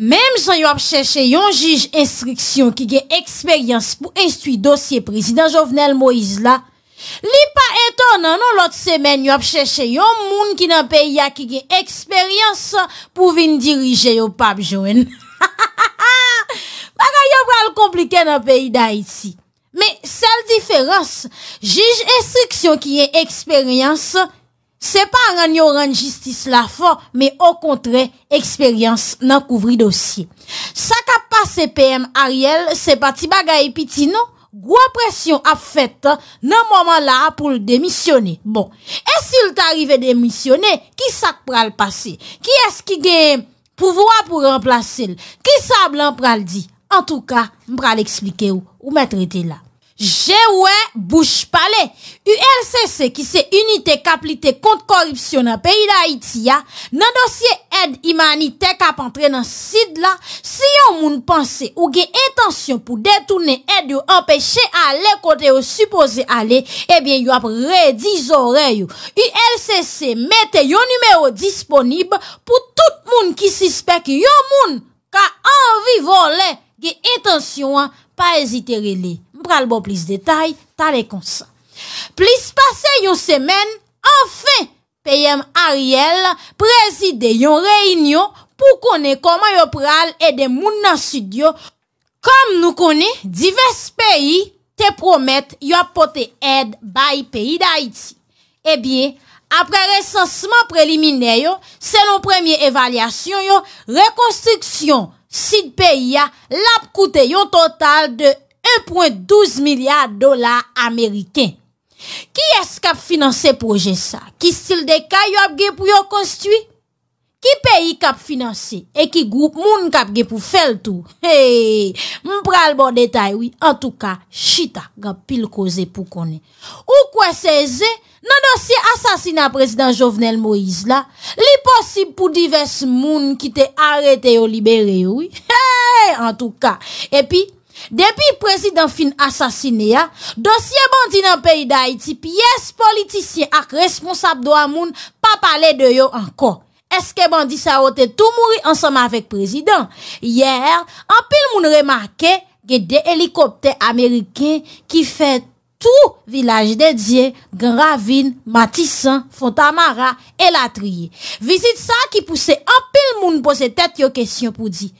Mem jan yon ap chèche yon jige instriksyon ki gen eksperyans pou estui dosye prezident Jovenel Moïse la, li pa eton nan nou lot semen yon ap chèche yon moun ki nan peyi ya ki gen eksperyans pou vin dirije yo pap jwen. Ha ha ha ha! Pa ka yon pral komplike nan peyi da iti. Me sel diferans, jige instriksyon ki gen eksperyans pou Se pa ran yo ran jistis la fa, me o kontre, eksperyans nan kouvri dosye. Sak ap pa se pm a riel, se pa ti bagay epiti nou, gwa presyon ap fet nan mwaman la pou demisyone. Bon, esil tarive demisyone, ki sak pral pase? Ki eski gen pouvwa pou remplase? Ki sa blan pral di? En tou ka, m pral eksplike ou mè trite la. Jè wè, bouche pa lè. U LCC ki se unitè ka plité kont koripsyon nan peyi da Haiti ya, nan dosye ed imani tek ap antre nan sid la, si yon moun panse ou gen etansyon pou detounè ed yo empèche ale kote yo suppose ale, e bè yon ap redi zore yo. U LCC metè yon numè yo disponib pou tout moun ki sispek yon moun ka anvi vo lè gen etansyon an pa ezite re lè. pral bo plis detay, talekonsa. Plis pase yo semen, anfe, peyem Ariel, prezide yon reinyo, pou kone koman yo pral eden moun nan sud yo, kam nou kone, divest peyi te promet yo apote ed bayi peyi da iti. Ebyen, apre resansman prelimine yo, selon premye evalyasyon yo, rekonstriksyon sid peyi ya, lap koute yo total de yon 1.12 milyard dolar Ameriken. Ki es kap finanse proje sa? Ki stil de ka yo apge pou yo konstwi? Ki peyi kap finanse? E ki group moun kapge pou fel tou? Hey! Moun pral bon detay, oui. En tout ka, chita. Gap pil koze pou konen. Ou kwen seze, nan dosye asasina prezident Jovenel Moïse la, li posib pou divers moun ki te arete yo libere, oui. Hey! En tout ka. E pi... Depi prezident fin asasine ya, dosye bandi nan peyi da iti piyes politisyen ak responsab do an moun pa pale de yo anko. Eske bandi sa ote tou mouri ansama vek prezident. Yer, an pil moun remarke ge de helikopte Amerike ki fe tou vilaj de Dje, Gravin, Matisan, Fontamara e Latriye. Vizit sa ki puse an pil moun pose tet yo kesyon pou di...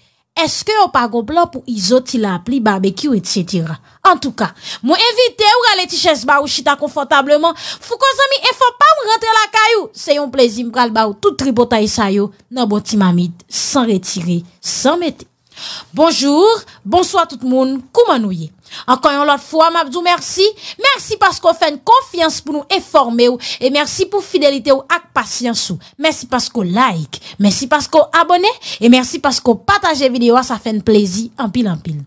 eske yo pa go plan pou izoti la pli barbeky ou etsyetira. En tou ka, mwen evite ou gale ti ches ba ou chita konfortableman, fou kon zami e fò pa mwen rentre la kayou, se yon plezim gale ba ou tout tri botay sa yo, nan bon ti mamit, san retire, san mette. Bonjour, bonsoir tout le monde, comment nous y Encore une autre fois, merci. Merci parce qu'on fait une confiance pour nous informer et merci pour fidélité ou et patience. Merci parce qu'on like, merci parce qu'on abonne et merci parce qu'on partage vidéo, ça fait un plaisir en pile en pile.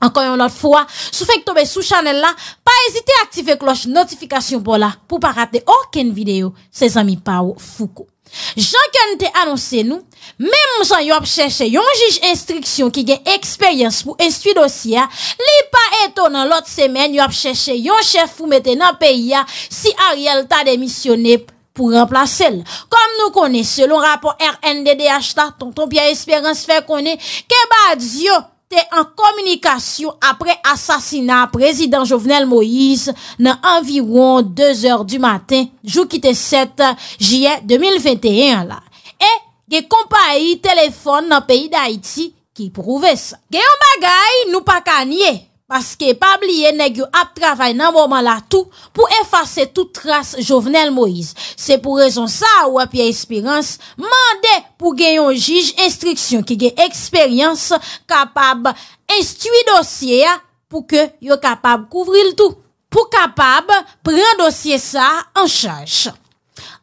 Encore une autre fois, si vous faites tomber sous channel là, pas hésiter à activer cloche notification pour là pour pas rater aucune vidéo. ces amis Pao Foucault. Jean Kante anonsen nou, mem mousan yo ap chèche yon jige instriksyon ki gen eksperyans pou estu dosya, li pa eto nan lot semen yo ap chèche yon chèche pou mette nan peyi ya si a real ta demisyonè pou remplase l. Kom nou konè, selon rapor RNDDH ta, ton ton pya esperans fè konè, ke badz yo. Te an komunikasyon apre asasina prezident Jovenel Moïse nan anviron 2 or du maten jou ki te 7 jye 2021 la. E ge kompa yi telefon nan peyi d'Haïti ki prouve sa. Ge yon bagay nou pa kanye. Paske pab liye neg yo ap travay nan mouman la tou pou efase tout tras jovenel Moïse. Se pou rezon sa wap ya espirans, mande pou genyon jige instriksyon ki gen eksperyans kapab estui dosye ya pou ke yo kapab kouvri l'tou. Pou kapab pren dosye sa an chaj.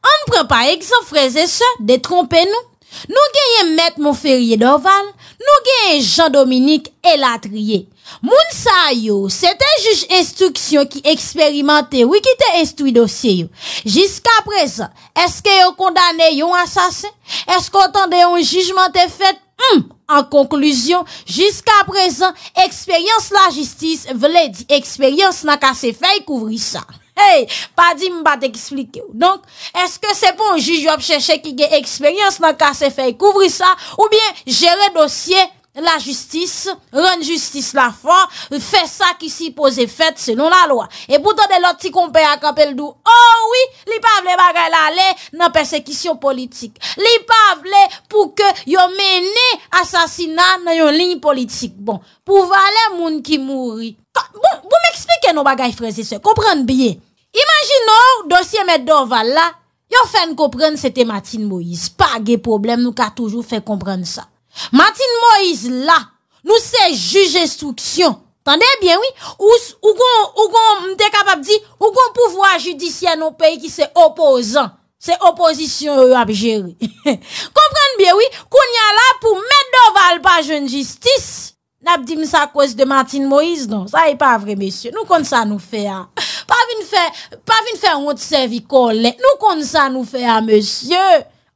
An ne pren pa ekzan freze se detrompe nou. Nou genye Met Monferye Dorval, nou genye Jean-Dominique Elatrier Moun sa yo, se te juj instruksyon ki eksperimante wikite instru dosye yo Jiska prezan, eske yo kondane yon asasen? Eskotande yon jujmente fet? Hmm, en konklusyon, jiska prezan, eksperyans la jistis vle di eksperyans na kase fay kouvri sa Hey, pa di mba te eksplike ou. Donk, eske se pon juj yo ap chèche ki gen eksperyans nan kase fèy kouvri sa, ou bien jere dosye la justis, ren justis la fò, fè sa ki si pose fèt selon la loa. E bouton de lot ti kompè a kapel dou, oh oui, li pavle bagay la lè nan persekisyon politik. Li pavle pou ke yo mène asasina nan yon lign politik. Bon, pou valè moun ki mouri. Bon, bou m'eksplike nou bagay frezise, kompran biye. Imagin nou, dosye Medoval la, yo fèn komprenn se te Matin Moïse. Pa ge problem nou ka toujou fè komprenn sa. Matin Moïse la, nou se juje struksyon. Tande bien, ou kon mte kapap di, ou kon pouvoa judisyen nou peyi ki se opozan. Se opozisyon yo ap jere. Komprenn bien, koun ya la pou Medoval pa joun justice. Nap di msa kwez de Martin Moïse Non, sa e pa vre mesye Nou kon sa nou fe a Pa vin fe, pa vin fe wot serviko le Nou kon sa nou fe a mesye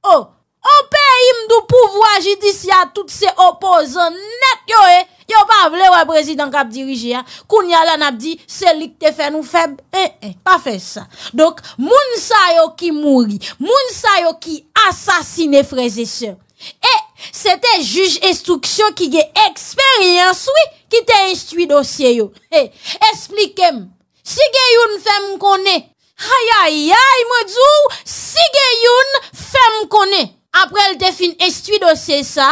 O, o pe im du pouvo a jidisi a tout se opozon net yo e Yo pa vle wè brezidank ap dirije a Kounia la nap di selik te fe nou feb E, e, pa fe sa Donk, moun sa yo ki mouri Moun sa yo ki asasine freze se E Se te juj estouksyo ki ge eksperyans wè, ki te instui dosye yo. He, esplikem, si ge yon fèm konè, hayayay me djou, si ge yon fèm konè. Aprel te fin instui dosye sa,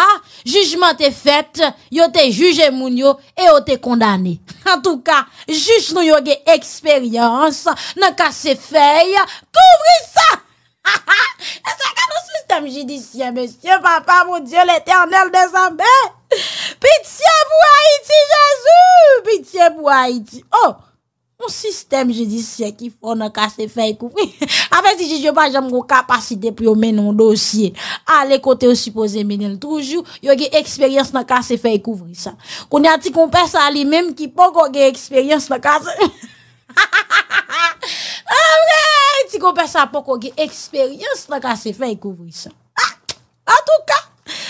jujman te fèt, yo te juje moun yo, e yo te kondane. An tou ka, juj nou yo ge eksperyans, nan kase fèy, kouvri sa. Ha ha ha E sa ka nou sistem jidisyen Monsieur papa Mon dieu l'eternel de zambè Pitye pou Haiti Pitye pou Haiti Oh Moun sistem jidisyen ki fò Nè ka se fè kouvri Afez di jidisyen pa jèm gò kapasite Pyo menon dosye Ale kote ou suppose menel Toujou Yo ge eksperyens nè ka se fè kouvri Kouni ati koun per sa li mèm Ki pou gò ge eksperyens nè ka se Ha ha ha ha A bre Si kon pe sa pokon ki eksperyans la ka se fè yi kouvri sa. Ha! An ah, tou ka!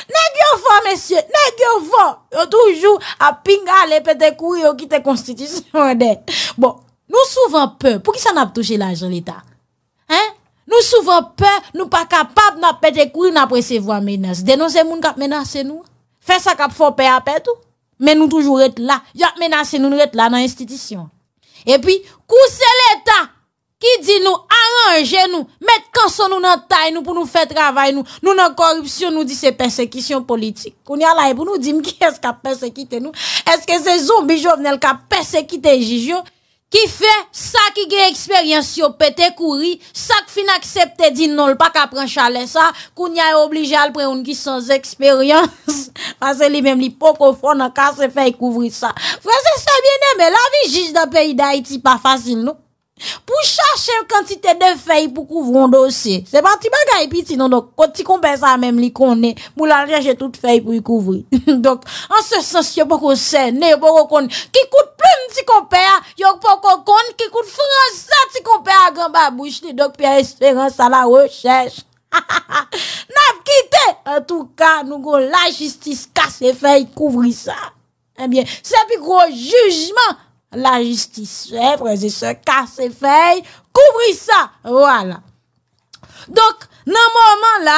Nè gyo vò, mèsyè! Nè gyo vò! Yo toujou ap pinga le pète kouri yo ki te konstitisyon de. Bon. Nou souvan pè. Pou ki sa nap touche la, jolita? Hein? Nou souvan pè. Nou pa kapab nap pète kouri nap presevo a menas. Denon se moun kap menase nou. Fè sa kap fò pè apè tou. Men nou toujou et la. Yo ap menase nou nou et la nan institisyon. E pi, kou se leta? Ki di nou aranje nou, met konson nou nan tay nou pou nou fe travay nou. Nou nan korupsyon nou di se persekisyon politik. Kounia la e pou nou dim ki eske a persekite nou. Eske se zon bijo vnel ka persekite jijyo. Ki fe sa ki gen eksperyans yo pete kouri. Sa ki fin aksepte di nou l pa ka pran chale sa. Kounia e oblije al pre yon ki sans eksperyans. Fase li mem li poko fon akase fe yi kouvri sa. Fase sa biene me la vi jiz da peyi da iti pa fasil nou. Pou chache l kantite de fey pou kouvron dosi Se ban ti bagay piti nan Kote ti kompe sa a mem li konen Pou la reje tout fey pou y kouvri Dok an se sens yo pou kon se Ne pou kon kon Ki koute ploum ti kompe Yo pou kon kon Ki koute fransat ti kompe A gan ba bouchne Dok pi a esperan sa la rechèche Nap kite En tout ka nou kon la justice Kase fey kouvri sa eh Se pi kou jujman La jistise, prezise, kase fey, kouvri sa, wala. Dok nan mouman la,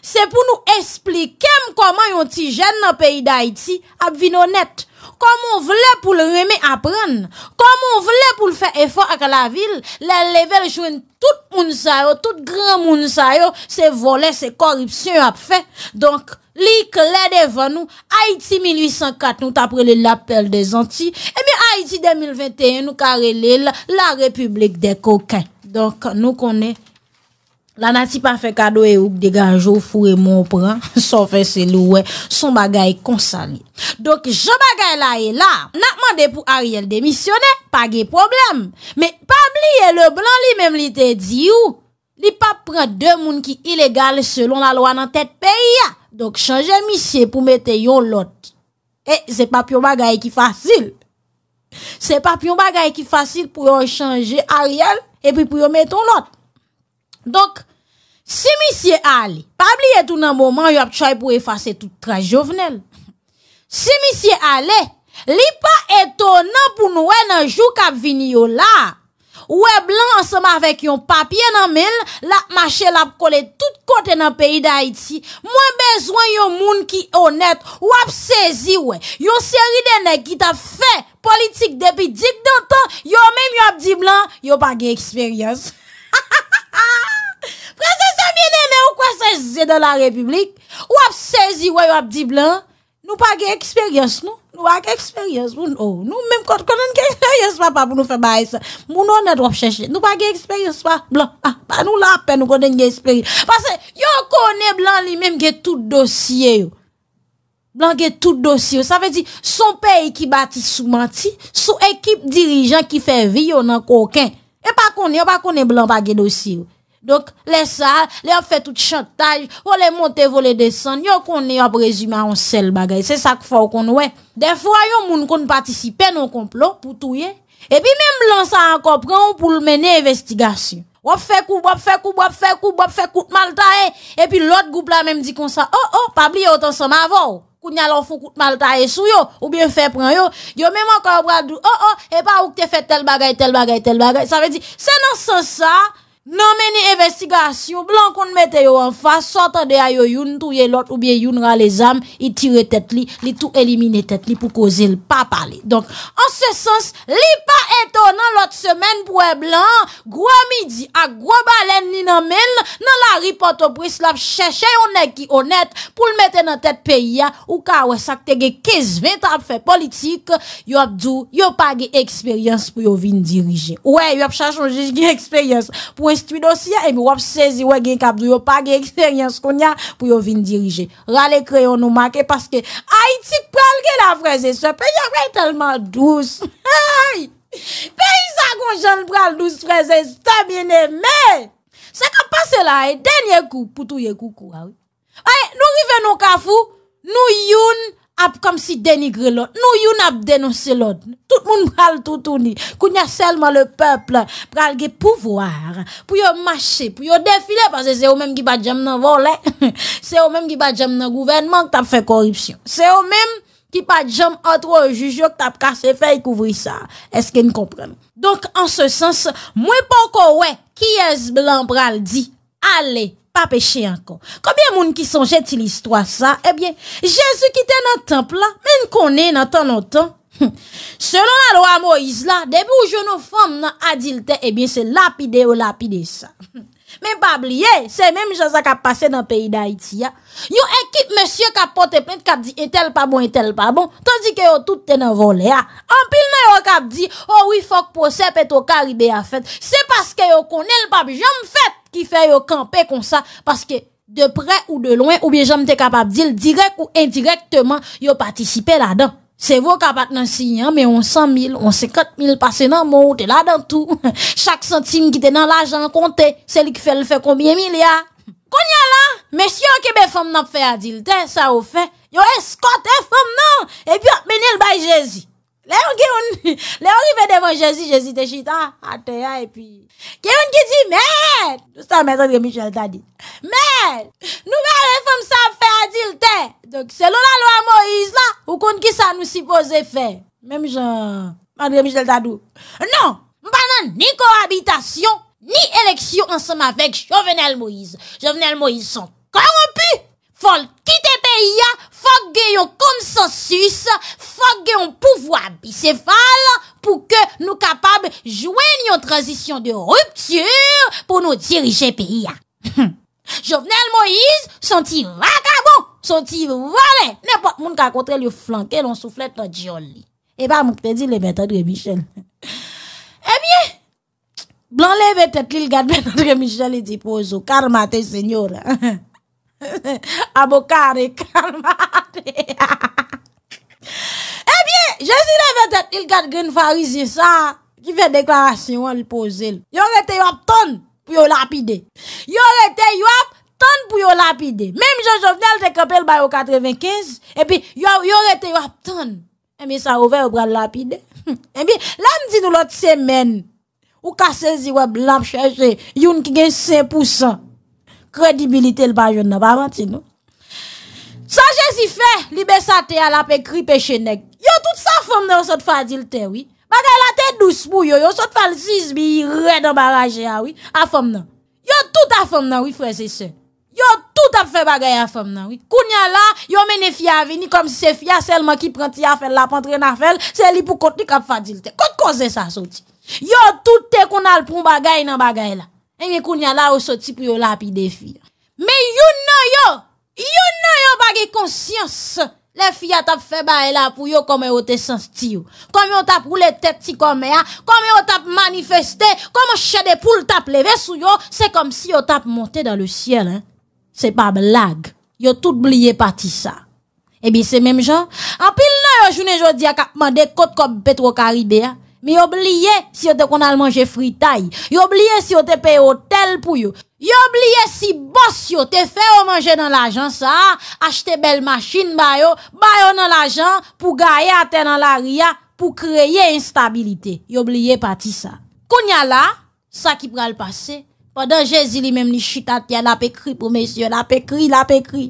se pou nou esplikem koman yon ti jen nan peyi da iti ap vinonet. Comme on voulait pour le remet apprendre? Comment on voulait pour le faire effort avec la ville? Les level jouent tout le monde, tout grand monde sa yo, c'est volé, c'est corruption à fait. Donc, li clair devant nous, Haïti 1804, nous t'appelons l'appel des Antilles, et eh bien Haïti 2021, nous carrelons la République des coquins. Donc, nous connaissons La nati pa fe kado e ouk de ganjou fure moun pran. Son fe se louwe. Son bagay konsan li. Dok, son bagay la e la. Na mande pou Ariel demisyone, pa ge problem. Me, pab li e le blan li mem li te di ou. Li pa pran de moun ki ilegal selon la lwa nan tet periya. Dok, chanje misye pou mette yon lot. E, se pap yon bagay ki fasil. Se pap yon bagay ki fasil pou yo chanje Ariel. E pi pou yo mette yon lot. Donk, si misye a li, pa bli etou nan mouman yo ap choy pou efase tout traj jovenel. Si misye a li, li pa etou nan pou noue nan jou kap vini yo la. Ou e blan ansama vek yon papye nan men, la ap mache la ap kole tout kote nan peyi da Haiti. Mwen bezwen yon moun ki onet, ou ap sezi we. Yon seri dene ki ta fe politik depi dik dan ton, yo men yon ap di blan, yo pa ge eksperyans. Ou kwa se ze de la republik Ou ap sezi wè ou ap di blan Nou pa ge eksperyans nou Nou ak eksperyans oh, Nou mèm kote konen ge eksperyans pa pa pou nou fe bay sa Mounou anè drop chèche Nou pa ge eksperyans pa ah, Nou la pen nou konen ge eksperyans Yon kone blan li mèm ge tout dosye Blan ge tout dosye Sa ve di son peyi ki bati sou manti Sou ekip dirijan ki fe vi Yon an koken Yon e pa kone blan pa ge dosye ou Donc, les ça, les ont fait tout chantage, ou les monter, voler descendre, yo qu'on est après résumé en seul bagay. C'est ça qu'il faut qu'on ouais. Des fois, yon moun qu'on participe non complot pour tout touyer. Hein. Et puis même lan ça encore prend pour mener investigation. Ou fait kou, on fait kou, ou fait kou, ou fait coup, mal e. Et puis l'autre groupe là même dit qu'on ça, oh oh, pas oublier autant ça m'avou. Kounya l'on fou mal ta et sou yo, ou bien fait pran yo. Yo même encore bradou, oh oh, et pas ou que te fait tel bagay, tel bagay, tel bagay. Ça veut dire, c'est dans ce sens ça, nan meni evestigasyon, blan kon meteyo an fa, sotan de a yo yon touye lot ou bien yon ra le zam itire tet li, li tou elimine tet li pou kozil pa pale, donk an se sens, li pa eto nan lot semen pou e blan, gwa midi ak gwa balen li nan men nan la ripoto brislav cheche yon neki onet pou l metey nan tet peyi ya, ou ka we sakte ge kezve ta ap fe politik yo ap djou, yo pa ge eksperyans pou yo vin dirije, ou e yo ap chachon jige eksperyans pou e instruit dossier et puis on saisi ouais gen cap yo pas gen expérience qu'on a pour yo venir diriger. Rale crayon nous marquer parce que Haïti pral gen la vraie et ce pays tellement douce. Pays sa gon jan pral douce frères et bien aimé. C'est qu'a passé là et dernier coup pour tout ye coucou. Allez, ah nous rive nous kafou, nous youn ap kom si denigre lot. Nou yon ap denose lot. Tout moun pral toutouni. Koun ya selman le pepl pral ge pouvoar. Pou yo mache, pou yo defile. Pase se yo menm ki pa djem nan volen. Se yo menm ki pa djem nan gouvenman ki tap fe koripsyon. Se yo menm ki pa djem atro jujyo ki tap kase fe yi kouvri sa. Eske n kompran. Donk an se sens, mwen pon ko we, ki es blan pral di, ale. Pa peche ankon. Koubyen moun ki sonjè ti l'histoire sa? Ebyen, jèzou ki te nan temple la, men konè nan tan nan tan. Hm, selon la lo a Moïse la, debi ou jounou fòm nan adilte, ebyen se lapide ou lapide sa. Hm, men babliye, se menm jòsa ka pase nan peyi d'Haïti ya. Yon ekip mèsyè ka pote plènt kap di etel pa bon, etel pa bon, tandi ke yo tout te nan volè ya. Ampil nan yo kap di, o wifok posepe to karibè a fèt, se paske yo konè l'babijom fèt. ki fè yo kampe kon sa, paske de pre ou de loin, ou bi jom te kapap dil, direk ou indirektman, yo patisipe la dan. Se vo kapat nan si, yon me yon 100.000, yon 50.000, pase nan mou, te la dan tou. Chak centime ki te nan la jan, konte, seli ki fè l fè koumye milyar. Konya la, mes yon ki be fèm nan fè a dil, ten sa ou fè, yo eskote fèm nan, e bi ap menil bay jezi. Lè yon ki fè devon jèzi, jèzi te chit, a te yon e pi. Kè yon ki di, mèd, nou sa mèd Andre Michel ta di. Mèd, nou mèd fèm sa fè adil te. Dok, selon la loi Moïse la, ou koun ki sa nou sipose fè. Mèd Michel, Andre Michel ta dou. Non, mèd nan ni korabitasyon, ni eleksyon anseman fèk Jovenel Moïse. Jovenel Moïse son korompi, fol, ki te pe yon, fol. fogue yon konsensus, fogue yon pouvoi bisefal pou ke nou kapab jwen yon tranzisyon de ruptur pou nou dirije piya. Jovenel Moïse, son ti vakabon, son ti vane, nepot moun ka kontre li flanke lon souflet ton eh djolli. E ba mou kte di le metadre Michel, e eh bie, blanleve tet li l gad metadre Michel li di pozo, karma te senyora. A bo kare, kalmate. E eh biye, je si le ve te il kat gen farizi sa, ki ve deklarasyon li po zil. Yo rete yo ap ton pou yo lapide. Yo rete yo ap ton pou yo lapide. Mem je jo vne al te kapel bayo 95, e biye, yo rete yo ap ton. E eh biye, sa ouve yo bral lapide. E eh biye, la mdi nou lot semen, ou kasezi we blanp chese, yon ki gen 5%. kredibilite l bajon nan ba manti nou. San jesi fe, li besate ala pe kripe chenek. Yo tout sa fom nan sot fadilte, bagay la te dousmou yo, sot falziz bi redan baraje a, a fom nan. Yo tout a fom nan, yo tout ap fe bagay a fom nan. Kounyan la, yo mene fya avini, kom si se fya selman ki pranti a fel la, pantre na fel, se li pou konti kap fadilte. Kout koze sa soti? Yo tout te kon al prou bagay nan bagay la. E mi koun ya la ou soti pou yo lapi de fi. Me yon nan yo, yon nan yo bagi konsyans. Le fi a tap feba e la pou yo kome yo te sens ti yo. Kome yo tap roule teti kome ya, kome yo tap manifeste, kome chede pou l tap leve sou yo. Se kom si yo tap monte dan le sien. Se pa blag, yo tout bliye pati sa. E bi se menm jan, apil nan yo jounen jodi a kapman de kote kob petro karide ya. mi oubliye si yo te kon al manje fritay, oubliye si yo te pe hotel pou yo, oubliye si bos yo te fe ou manje nan l'ajan sa, achte bel machin bayo, bayo nan l'ajan pou gaye ate nan l'aria, pou kreye instabilite, oubliye pati sa. Kounya la, sa ki pral pase, fwadan jezi li mem li chita tia, la pe kri pou mesyo, la pe kri, la pe kri.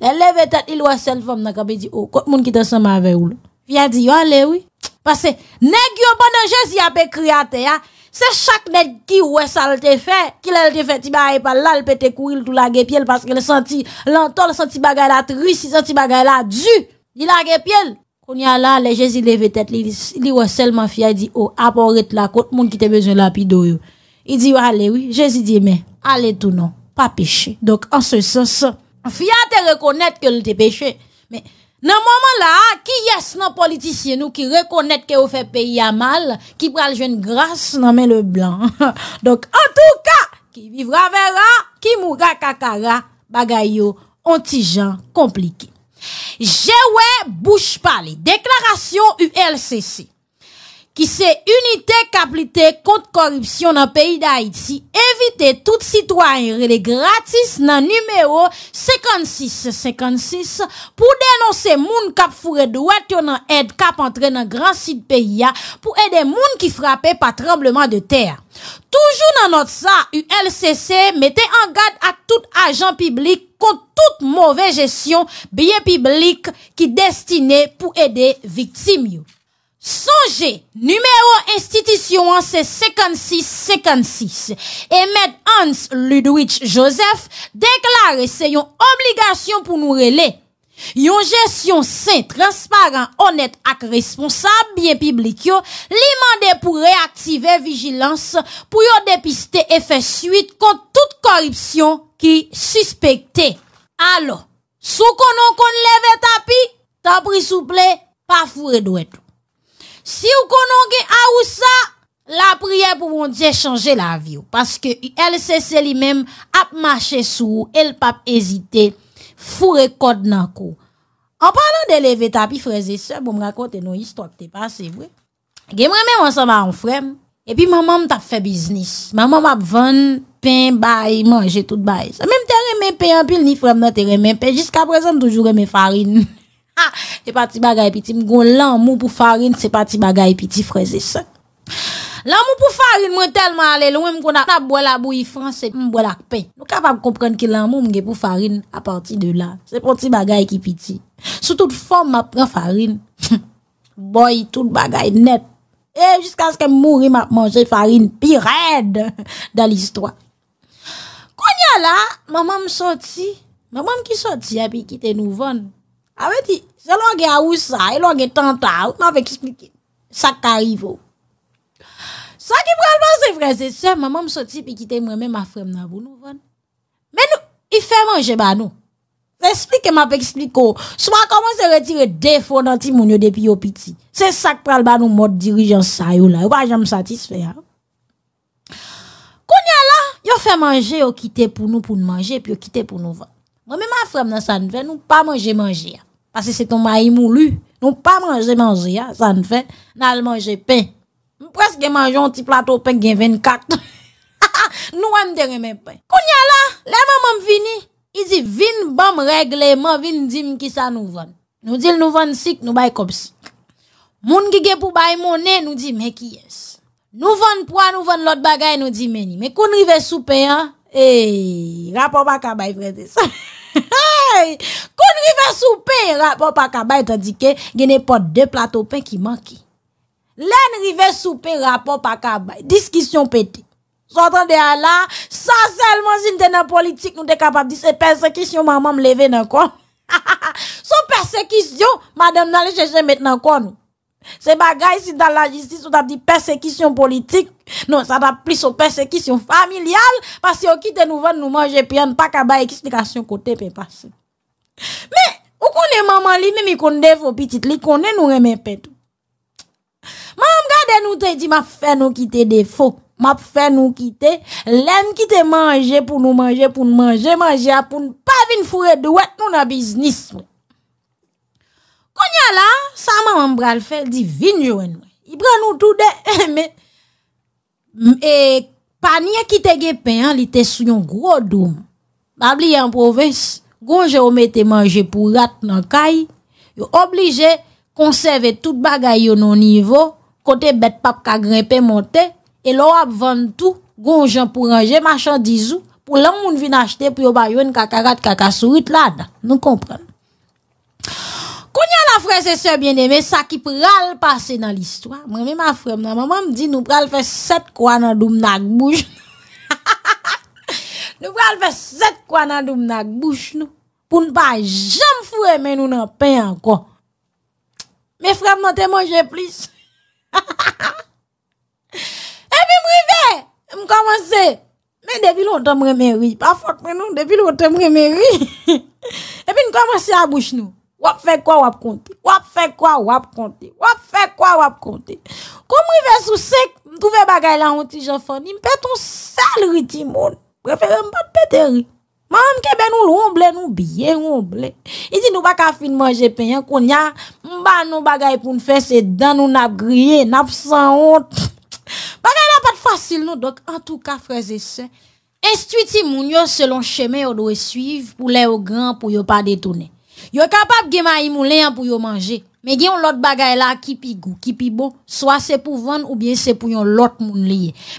Le leve tet il wase l'fom nan ka be di, ou, oh, kote moun ki te se ma ave ou lo, vya di yo ale oui, que, neg bon pendant jésus a kriyate ya, se chak neg ki ouè sa te fait ki lè lte fait, ti ba e pal la, lè pète tout il tou la que que le senti, lantol senti bagay la tris, senti bagay la il il la gepiel. Koun yala la, le jezi leve tèt li, li seulement selman fia, di oh, aporet la kote, moun ki te besoin la pi do yo. Il di oui. jésus di mais allez tout non, pas peche. donc en ce sens, fia te rekonèt que l'e te mais Nan mouman la, ki yes nan politisyen ou ki rekonnet ke ou fe peyi a mal, ki pral jen grase nan men le blan. Donk, an tou ka, ki vivra vera, ki moura kakara, bagay yo, ontijan, komplike. Jewe bouche pale, deklarasyon ULCC. Ki se unitè kaplite kont korupsyon nan peyi d'Haïti, evite tout sitwany re de gratis nan numèro 5656 pou denonsè moun kap fure dwa tyon nan ed kap antre nan gran sit peyi ya pou ede moun ki frape pa trembleman de ter. Toujou nan not sa, ULCC mette an gade at tout ajan piblik kont tout mouve jesyon biye piblik ki destine pou ede viktim you. Sonje, numero institisyon anse 56-56, emet Hans Ludwig Joseph, deklare se yon obligasyon pou nou rele. Yon jesyon se transparent, honet ak responsab, biye piblikyo, li mande pou reaktive vigilans, pou yo depiste efes suite kont tout koripsyon ki suspecte. Alo, sou konon kon leve tapi, ta prisouple pa fure dwe tou. Si ou kononke a ou sa, la priye pou moun diye chanje la vyo. Paske el sese li men ap mache sou, el pap ezite, fure kod nan ko. An panan de leve ta pi freze se, pou bon, mrakote nou histote, te pa se vwe. Gen mwen men monsan ba an frem, e pi maman tap fe biznis. Maman ap ven pen, bay, manje tout bay. Mwen teren men pen an pil ni frem nan teren men pen, jiska presem toujou reme farin nan. Ah, se pati bagay piti mgon lanmou pou farin se pati bagay piti freze se. Lanmou pou farin mwen telman ale loun mwen kon ap boela bou yi franse mwen boela kpe. Mwen kapap komprende ki lanmou mwen gen pou farin apati de la. Se pati bagay ki piti. Sou tout fom mwen apren farin. Boy tout bagay net. Jiska sken moun mwen apmanje farin pi red. Dal istwa. Konya la, maman mwen soti. Maman mwen ki soti api ki te nouvan. Awen ti, se lon gen a ou sa, e lon gen tan ta, ou, ma pe eksplike sak ka rivo. Sak ki pral ban se freze se, maman msoti pi kite mwen men ma frem nan vou nou van. Men nou, i fe manje ban nou. Mwen eksplike, ma pe eksplike ou, souman koman se retire defo nan ti moun yo depi yo piti. Se sak pral ban nou mod dirijan sa yo la, yo pa jen msatisfe. Koun ya la, yo fe manje, yo kite pou nou pou nou manje, pi yo kite pou nou van. Mwen men ma frem nan sa nou ven, nou pa manje manje ya. Parce que c'est ton maïs moulu. Nous pas manger manger, hein, ça ne fait. Nous manger pain. Presque manger un petit plateau pain qui 24. nous aime de Qu'on pain. a là, la maman vini. Il dit, vin bam règlement, vin dim qui ça nous vend. Nous dit, nous vend sik, nous baye cops. Moun qui gè pour baye monnaie, nous dit, mais qui est Nous vend poids, nous vend l'autre bagaille, nous dit, mais ni. Mais qu'on sous sous pain? Eh, rapport pas qu'à baye frère, ça. Koun rive soupe rapor pa kabay Tandike gen e pot de plato pen ki manki Len rive soupe rapor pa kabay Diskisyon pete Sontan de ala San selman jine te nan politik nou te kapab Disse persekisyon mamam leve nan kon Son persekisyon Madame nan le cheche met nan kon nou Se bagay si dan la jistis ou tap di persekisyon politik, non, sa tap plis ou persekisyon familial, pasi ou kite nou ven nou manje pi an, pa ka bay eksplikasyon kote pe pase. Me, ou kone maman li, mimi konde evo pitit li, kone nou reme petou. Man, mga den nou te di, map fe nou kite defo, map fe nou kite, lem kite manje pou nou manje, pou nou manje, manje apoun, pa vin fure dwet nou na biznis, mou. Konya la, sa maman bral fèl di vin joen wè. I bran nou tou de. E panye ki tege pen, li te sou yon gro doum. Bab li yon provins, gonjè ome te manjè pou rat nan kay. Yo oblige konserve tout bagay yo nan nivou. Kote bet pap kagrepe monte. E lo ap vantou gonjè anpouranjè machandizou. Pou lan moun vin achete pou yo bayon kakarat kakasurit lada. Nou kompran. Koun yon la fwese sebyen deme, sa ki pral pase nan listwa. Mwen mi ma fweme nan, mwen mwen mdi nou pral fe set kwa nan doum nan kbouj nou. Nou pral fe set kwa nan doum nan kbouj nou. Poun pa jam fweme nou nan pen an kon. Me fweme nan te monje plis. E pi mrive, mwen komanse, men debi lontan mremeri. Pa fwak men nou, debi lontan mremeri. E pi mkomanse a bouch nou. Wap fè kwa wap konti, wap fè kwa wap konti, wap fè kwa wap konti. Komri vè sou sek, mdouve bagay la an ti jafan, ni mpè ton sal riti moun, mpè ton sal riti moun. Mpè ton sal riti moun, mpè ton sal riti moun. Ma an kebe nou loun blè, nou biye loun blè. Izi nou baka fin mwen jepen yon konya, mba nou bagay pou nfè se dan nou nap griye, nap san ont. Bagay la pat fwasil nou, dok an tou ka freze sen. Enstuiti moun yo selon cheme yo dowe suiv, pou lè yo gran, pou yo pa detounen. Yo capable gen maï moulin pour yo manger. Mais gen l'autre bagay là qui pi goût, qui pi bon, soit c'est pour vendre ou bien c'est pour yon l'autre moun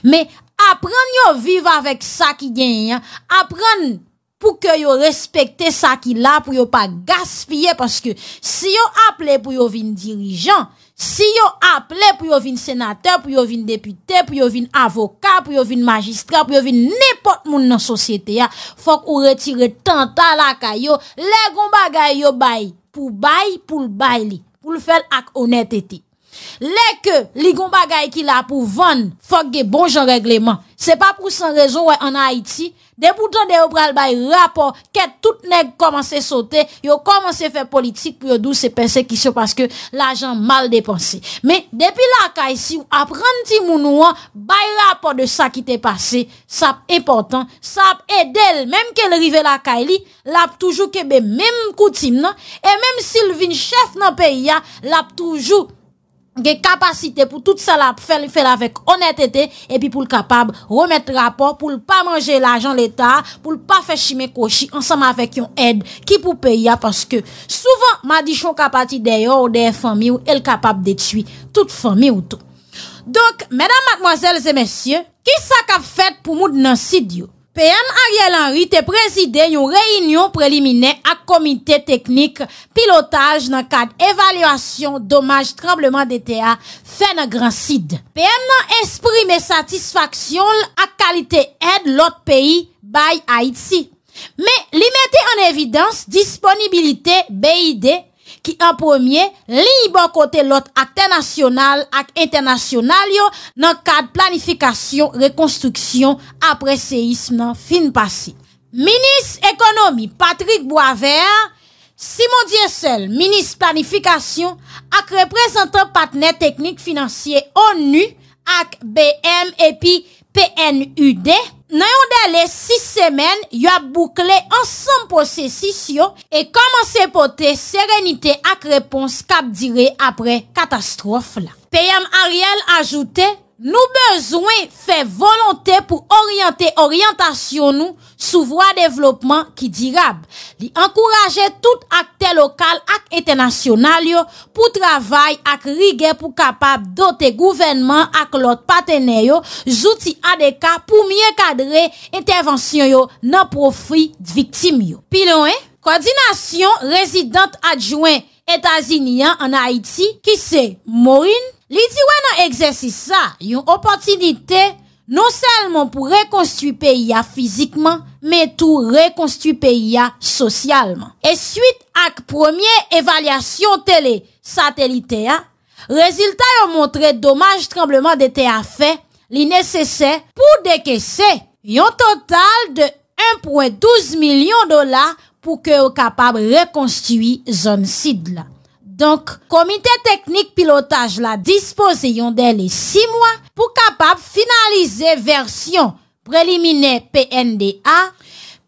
Mais apprendre yo vivre avec ça qui gagne, hein. apprendre pour que yo respecte ça qui là pour yo pas gaspiller parce que si yo appelé pour yo vin dirigeant, Si yo aple pou yo vin senater, pou yo vin depute, pou yo vin avokat, pou yo vin magistrat, pou yo vin nipot moun nan sosyete ya, fok ou retire tantan la kayo, le gomba gayo bayi. Pou bayi, pou l'bay li. Pou l'fel ak oneteti. Le ke ligon bagay ki la pou van fok ge bon jan regleman, se pa pou san rezon wè an Haiti, de pou tan de ou pral bay rapor, ket tout neg komanse sote, yo komanse fe politik, yo dou se pense ki se paske la jan mal depanse. Me depi la kay si ou ap renti moun ou an, bay rapor de sa ki te pase, sap important, sap edel, menm ke lrive la kay li, lap toujou kebe menm koutim nan, e menm sil vin chef nan periya, lap toujou. gen kapasite pou tout sa la pou fèl fèl avèk honetete epi pou l kapab remèt rapor pou l pa manje l ajan l etat pou l pa fè shime koshi ansama avèk yon ed ki pou pey ya paske souvan madichon kapati deyo ou dey fèmi ou el kapab detui tout fèmi ou tout Donk, mèdam magmozèl zè mèsyè, ki sa kap fèt pou moud nan si diyo? PM Ariel Henry te prezide yon reinyon prelimine ak komite teknik pilotaj nan kad evalwasyon domaj trembleman DTA fè nan Gran Cid. PM nan esprime satisfaksyon ak kalite ed lot peyi bay Haïtse. Me li mette an evidans disponibilite BID BID. ki an pwemye li yi bon kote lot ak tenasyonal ak entenasyonal yo nan kad planifikasyon rekonstruksyon apre seyisman fin pasi. Minis ekonomi Patrick Boisvert, Simon Diersel, minis planifikasyon ak representant patnet teknik finansye ONU ak BM epi PNUD, Nan yon dele 6 semen, yo ap boukle ansan pou se sis yo e komanse pou te serenite ak repons kap dire apre katastrof la. PM Ariel ajoute, Nou bezwen fe volante pou oryante oryantasyon nou sou vwa devlopman ki dirab. Li ankouraje tout akte lokal ak etenasyonalyo pou travay ak rige pou kapab dote gouvenman ak lot pateneyo zouti adeka pou myen kadre etenvansyon yo nan profi dviktim yo. Pilon, koordinasyon rezidant adjouen etazinian an Haiti ki se Morin. Li diwen an egzersisa yon opotidite non selman pou rekonstuit PIA fizikman, men tou rekonstuit PIA sosyalman. E suite ak premier evalyasyon tele, satelite a, rezultat yon montre dommaj trembleman de te a fe, li nese se pou deke se yon total de 1.12 milyon dola pou ke o kapab rekonstuit zon sidla. Donk, komite teknik pilotaj la dispose yon den li 6 mwa pou kapap finalize versyon prelimine PNDA,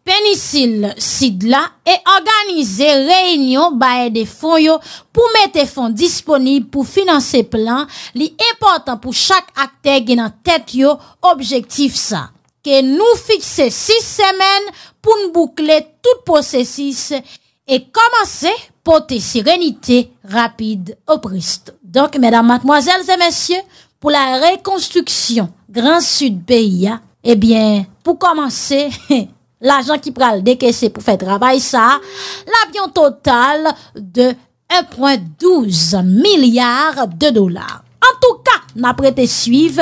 penisil sid la, e organize reynyon bae de fon yo pou mete fon disponib pou finanse plan li important pou chak akte genan tet yo objektif sa. Ke nou fikse 6 semen pou nou boukle tout pose 6 e komanse? porter sérénité rapide au Christ. Donc, mesdames, mademoiselles et messieurs, pour la reconstruction Grand Sud pays, hein, eh bien, pour commencer, l'argent qui le décaissé pour faire travail ça, l'avion total de 1,12 milliards de dollars. En tou ka, na prete suiv,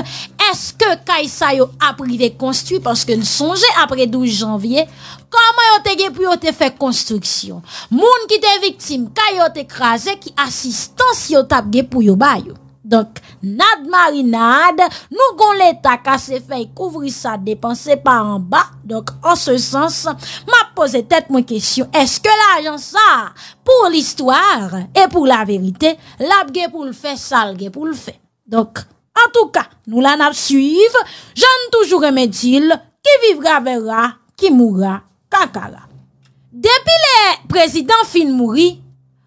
eske kay sa yo apri de konstru paske n sonje apre 12 janvye, kama yo te ge pou yo te fe konstruksyon? Moun ki te viktim, kay yo te kraje ki asistans yo tap ge pou yo bayo? Donk, nadmari nad, nou gon leta kase fey kouvri sa depanse pa an ba, donk, an se sens, ma pose tet mwen kesyon, eske la jan sa, pou l'histoire, e pou la verite, labge pou l'fe, salge pou l'fe. Donk, an tou ka, nou la nad suive, jan toujou remedil, ki vivra vera, ki moura, kakala. Depi le prezident fin mouri,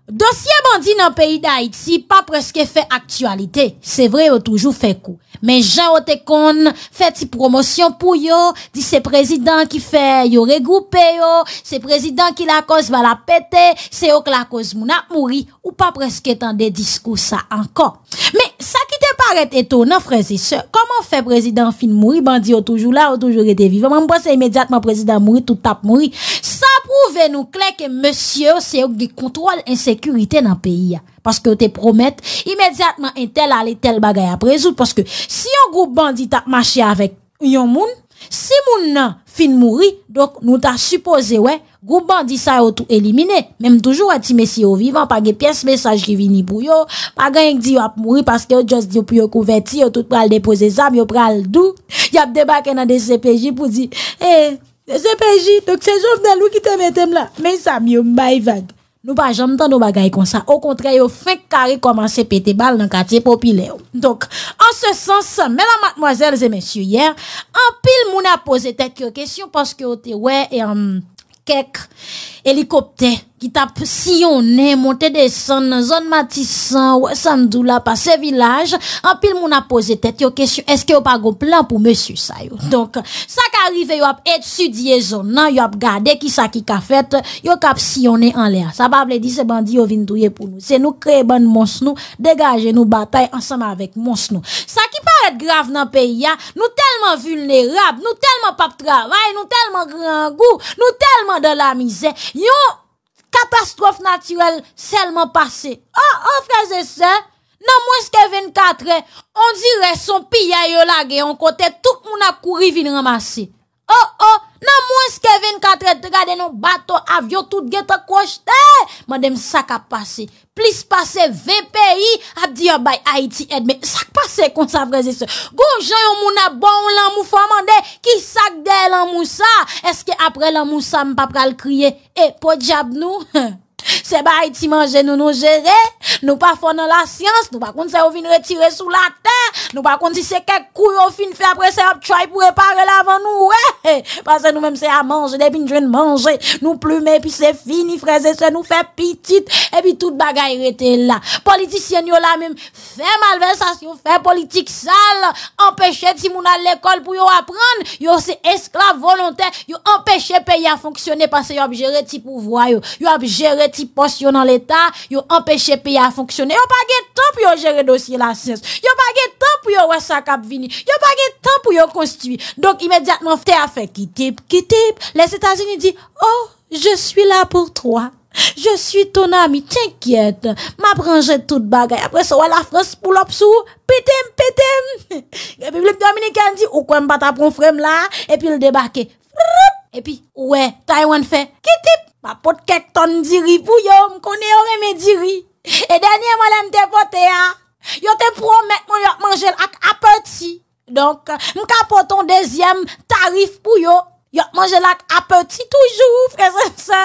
dosye bandi nan peyi da iti pa preske fe aktualite se vre yo toujou fe kou men jan o te kon fe ti promosyon pou yo di se prezident ki fe yo regoupe yo se prezident ki la koz va la pete se yo k la koz moun ap mouri ou pa preske tan de diskou sa ankon men sa ki te parete eto nan frezi se koman fe prezident fin mouri bandi yo toujou la, yo toujou rete vive mwen mwen se imediatman prezident mouri tout ap mouri sa Prouve nou klen ke monsye ou se ouk de kontrol en sekurite nan peyi ya. Paske ou te promette, imediatman entel ale tel bagay ap rezout. Paske si yon group bandi tap mache avek yon moun, si moun nan fin mouri, dok nou ta suppose wè, group bandi sa yo tou elimine. Mem toujou ati mesi yo vivan, pa ge piens mesaj revini pou yo, pa gen yon di yo ap mouri paske yo just di yo pou yo kouveti, yo tout pral depoze zam, yo pral dou, yo ap debake nan de CPJ pou di, eeeh, Se peji, dok se jov nan lou ki te metem la, men sa myou mbay vag. Nou pa jom tan nou bagay kon sa, o kontre yo fin kare koman se pete bal nan kate popile yo. Dok, an se sens, mè la matmoazèl zè mèsyou yer, an pil moun a pose tek yo kesyon paske yo te wè kek helikoptey. ki tap siyonè, montè desan nan zon matisan ou samdou la pa se vilaj, an pil moun apose tèt, yo kèsyon, eske yo pa go plan pou mèsyou sa yo. Donk, sa ka arrive yo ap etsyudye zon nan, yo ap gade ki sa ki ka fèt, yo kap siyonè an lè. Sa bable di se bandi yo vindouye pou nou. Se nou kreye ban mons nou, degaje nou batay ansam avèk mons nou. Sa ki paret grav nan peyi ya, nou telman vulnerab, nou telman pap travay, nou telman rangou, nou telman de la mizè, yo... Katastrofe natyrel selman pase. Oh, oh, fraze se. Nan mwen ske 24, on dire son pi ya yola ge, on kote tout mouna kouri vin remase. Oh, oh, Nan mwen skevin katre te gade nou baton avyo tout ge te koujte. Mwen dem sak ap pase. Plis pase VPI ap diyo bay Haiti Edme. Sak pase konsavrezi se. Gon jan yon moun ap bon lan mou fwaman de. Ki sak de lan mou sa. Eske apre lan mou sa mpa pral kriye. E pojab nou. Se ba iti manje nou nou jere Nou pa fon nan la syans Nou pa kont se ou vin retire sou la ten Nou pa kont se se kek kou yo fin fe Apre se ob tchoy pou repare la van nou Pase nou menm se a manje Depin jwen manje nou plume Pi se fini freze se nou fe pitit Epi tout bagay rete la Politisyen yo la menm fe malve Sa se yo fe politik sal Empeshe ti moun al lekol pou yo apren Yo se esklav volontè Yo empeshe peyi a fonksyone Pase yo ap jere ti pou vwa yo Yo ap jere ti pou vwa yo Ti pos yo nan l'Etat, yo empèche paye a fonksyonè. Yo pa ge tan pou yo jere dosye la sens. Yo pa ge tan pou yo wè sa kap vini. Yo pa ge tan pou yo konstiwi. Donk imèdiatman fte a fè ki tip, ki tip. Les Etats-Unis di, oh, je suis là pour toi. Je suis ton ami, t'inquiète. Ma branjè tout bagay. Apre sa wè la France pou l'obsou, petem, petem. Gè pi blèk Dominikan di, ou kwen bat apon frèm la. E pi l'débake, frrp. E pi, wè, Taiwan fè, ki tip. Mwen apote ket ton diri pou yo, mwen kone yon reme diri. E denye mwen lèm te pote ya, yon te prou mèk mwen yon manjè lak apoti. Donk, mwen kapote yon dezyem tarif pou yo, yon manjè lak apoti toujou, frezen sa.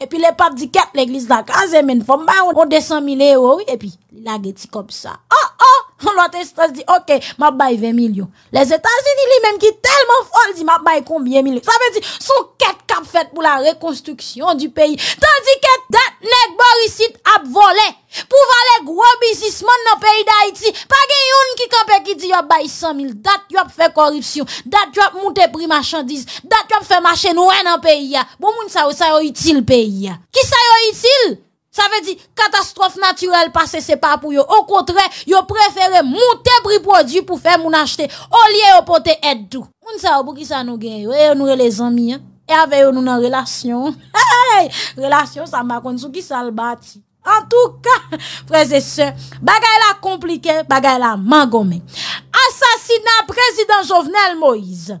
E pi lèpap di ket lèglise lak, an zèmen fòm ba, yon 200 milè yo, e pi lage ti kom sa. Oh, oh! On lo te stas di, ok, ma bay 20 milyon. Le Zetazini li men ki telman fondi, ma bay konbyen milyon. Sa pe di, sou ket kap fet pou la rekonstruksyon di peyi. Tandiket dat nek borisit ap vole, pou vale gwo bizisman nan peyi da iti. Pa gen yon ki kampe ki di yo bay 100 milyon, dat yo fe koripsyon, dat yo moun te pri machandiz, dat yo fe machen wè nan peyi ya. Bon moun sa yo itil peyi ya. Ki sa yo itil? Sa ve di, katastrofe natyrel pase se pa pou yo. O kontre, yo prefere mou te bri prodou pou fe moun achete. O liye yo pote et dou. Moun sa ou pou ki sa nou gen, yo e yonou re les ami. E ave yonou nan relasyon. Hey, hey, hey, relasyon sa makon sou ki sa lbati. En tout ka, prese se, bagay la komplike, bagay la mangome. Asasina prezident Jovenel Moïse.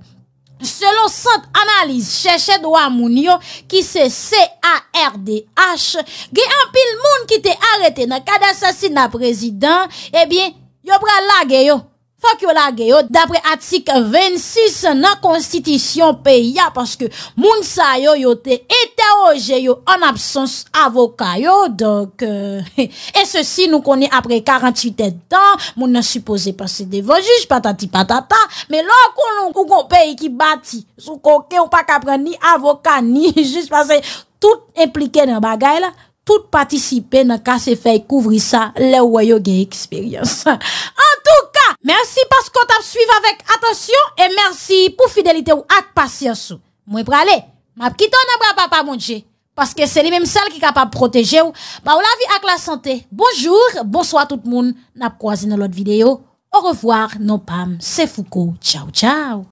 Selon sent analize Cheche Douamouni yo, ki se C-A-R-D-H, ge apil moun ki te arete na kade sasid na prezident, ebyen, yo bral la ge yo. Fak yo la ge yo, dapre atik 26 nan konstitisyon pe ya, paske moun sa yo yo te ete oje yo, an absons avokay yo, donk, e se si nou koni apre 48 ete dan, moun nan suppose pase devon, jish patati patata, me lò konon kou kon pe yi ki bati, sou koke ou pa kapre ni avokay ni, jish pase tout implike nan bagay la, tout patisipe nan kase fe kouvri sa, le woy yo gen eksperyans. An, Mersi paskot ap suiv avek atensyon e mersi pou fidelite ou ak pasyosou. Mwen prale, mapkito nabra pa pa mounche. Paske se li menm sel ki kapap proteje ou ba ou la vi ak la sante. Bonjour, bonsoit tout moun na proazi nou lot videyo. Au revoir, nou pam, se fuko, tchaw tchaw.